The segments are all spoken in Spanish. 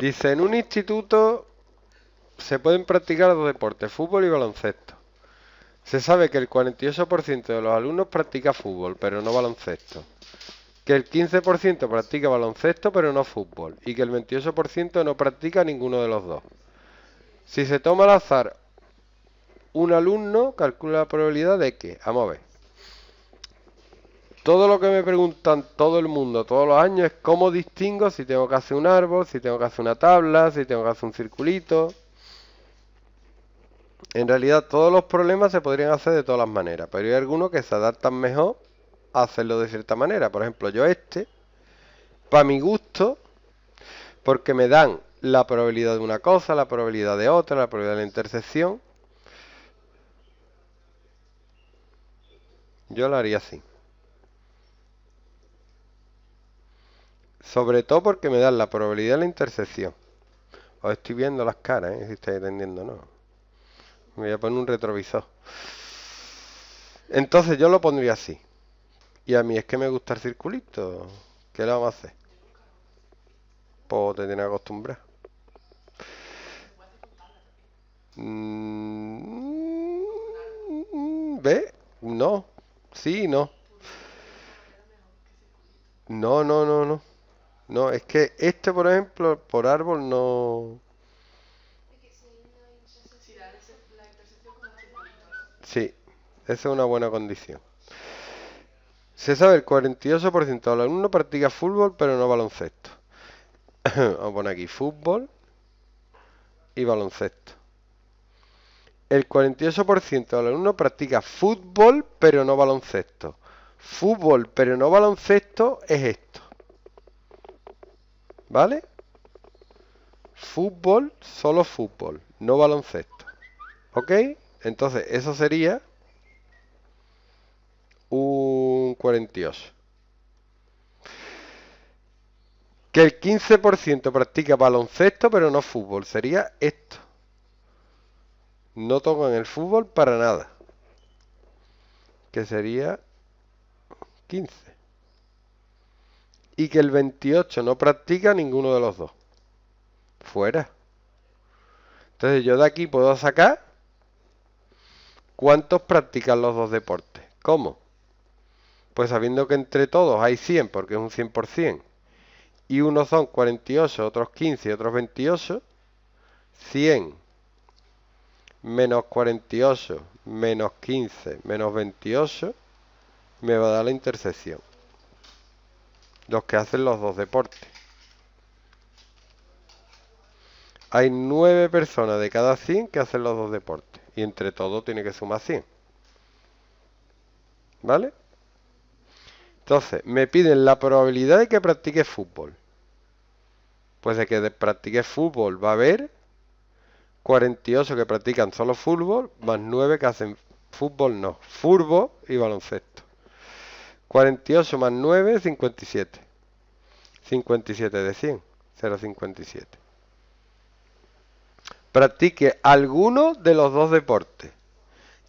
Dice, en un instituto se pueden practicar dos deportes, fútbol y baloncesto. Se sabe que el 48% de los alumnos practica fútbol, pero no baloncesto. Que el 15% practica baloncesto, pero no fútbol. Y que el 28% no practica ninguno de los dos. Si se toma al azar un alumno, calcula la probabilidad de que, a mover todo lo que me preguntan todo el mundo todos los años es cómo distingo si tengo que hacer un árbol, si tengo que hacer una tabla, si tengo que hacer un circulito. En realidad todos los problemas se podrían hacer de todas las maneras, pero hay algunos que se adaptan mejor a hacerlo de cierta manera. Por ejemplo, yo este, para mi gusto, porque me dan la probabilidad de una cosa, la probabilidad de otra, la probabilidad de la intersección. Yo lo haría así. Sobre todo porque me dan la probabilidad de la intersección. Os estoy viendo las caras, ¿eh? si estáis entendiendo, no. Me voy a poner un retrovisor. Entonces yo lo pondría así. Y a mí es que me gusta el circulito. ¿Qué le vamos a hacer? Pues te tienes que acostumbrar. Mm, ¿Ve? No. Sí, no. No, no, no, no. No, es que este, por ejemplo, por árbol no... Sí, esa es una buena condición. Se sabe el 48% de los alumnos practica fútbol, pero no baloncesto. Vamos a poner aquí fútbol y baloncesto. El 48% de los alumnos practica fútbol, pero no baloncesto. Fútbol, pero no baloncesto es esto. ¿Vale? Fútbol, solo fútbol, no baloncesto. ¿Ok? Entonces, eso sería un 48. Que el 15% practica baloncesto, pero no fútbol. Sería esto. No tocan el fútbol para nada. Que sería 15 y que el 28 no practica ninguno de los dos. Fuera. Entonces yo de aquí puedo sacar cuántos practican los dos deportes. ¿Cómo? Pues sabiendo que entre todos hay 100, porque es un 100%, y unos son 48, otros 15, otros 28, 100 menos 48, menos 15, menos 28, me va a dar la intersección los que hacen los dos deportes. Hay nueve personas de cada 100 que hacen los dos deportes. Y entre todo tiene que sumar 100. ¿Vale? Entonces, me piden la probabilidad de que practique fútbol. Pues de que practique fútbol va a haber 48 que practican solo fútbol, más 9 que hacen fútbol no, furbo y baloncesto. 48 más 9, 57. 57 de 100, 0,57. Practique alguno de los dos deportes.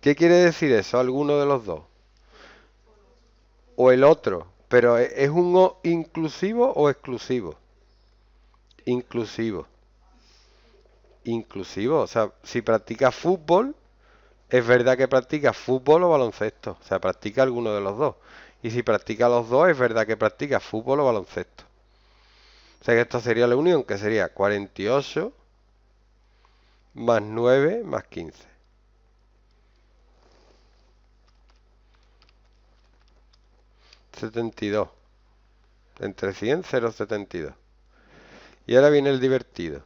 ¿Qué quiere decir eso? Alguno de los dos. O el otro. Pero e, ¿es un o inclusivo o exclusivo? Inclusivo. Inclusivo. O sea, si practica fútbol, es verdad que practica fútbol o baloncesto. O sea, practica alguno de los dos. Y si practica los dos, es verdad que practica fútbol o baloncesto. O sea que esto sería la unión, que sería 48 más 9 más 15. ¿72? Entre 100, 72. Y ahora viene el divertido.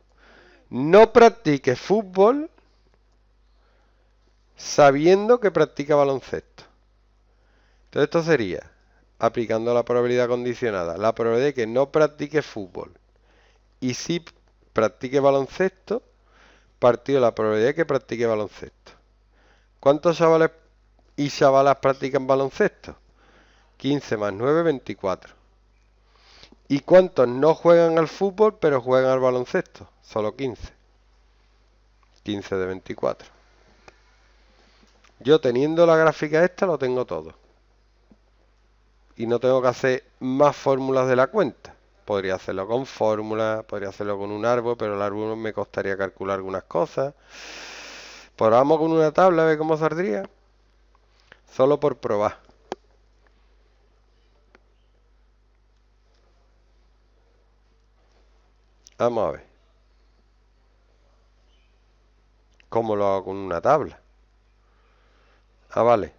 No practique fútbol sabiendo que practica baloncesto. Entonces esto sería, aplicando la probabilidad condicionada, la probabilidad de que no practique fútbol y si practique baloncesto, partido la probabilidad de que practique baloncesto. ¿Cuántos chavales y chavalas practican baloncesto? 15 más 9, 24. ¿Y cuántos no juegan al fútbol pero juegan al baloncesto? Solo 15. 15 de 24. Yo teniendo la gráfica esta lo tengo todo y no tengo que hacer más fórmulas de la cuenta. Podría hacerlo con fórmulas, podría hacerlo con un árbol, pero el árbol me costaría calcular algunas cosas. Probamos con una tabla a ver cómo saldría. Solo por probar. Vamos a ver. ¿Cómo lo hago con una tabla? Ah, vale.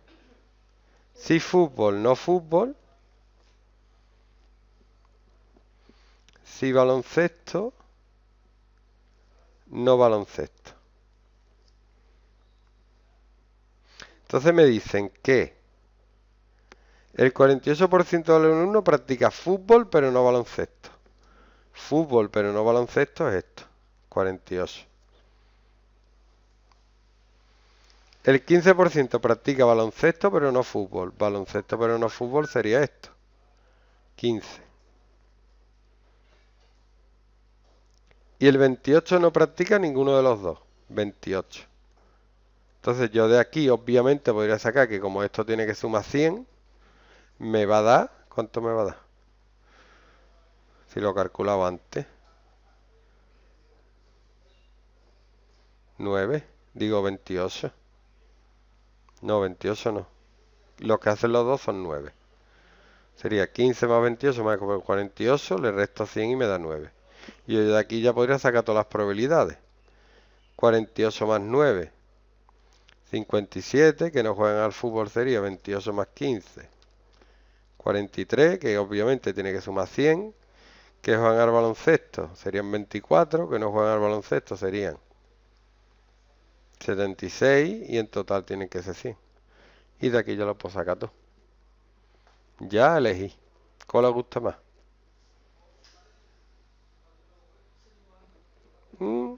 Si fútbol, no fútbol. Si baloncesto, no baloncesto. Entonces me dicen que el 48% de los practica fútbol pero no baloncesto. Fútbol pero no baloncesto es esto, 48. El 15% practica baloncesto pero no fútbol. Baloncesto pero no fútbol sería esto, 15. Y el 28 no practica ninguno de los dos. 28. Entonces yo de aquí obviamente podría sacar que como esto tiene que sumar 100, me va a dar... ¿Cuánto me va a dar? Si lo calculaba antes. 9, digo 28. No, 28 no. Lo que hacen los dos son 9. Sería 15 más 28 más 48, le resto 100 y me da 9. Y de aquí ya podría sacar todas las probabilidades. 48 más 9. 57, que no juegan al fútbol sería 28 más 15. 43, que obviamente tiene que sumar 100. Que juegan al baloncesto serían 24, que no juegan al baloncesto serían 76 y en total tienen que ser 100. Y de aquí ya lo puedo sacar todo. Ya elegí. ¿Cuál os gusta más? Mm,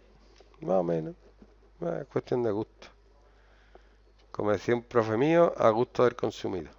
más o menos. Es cuestión de gusto. Como decía un profe mío, a gusto del consumidor.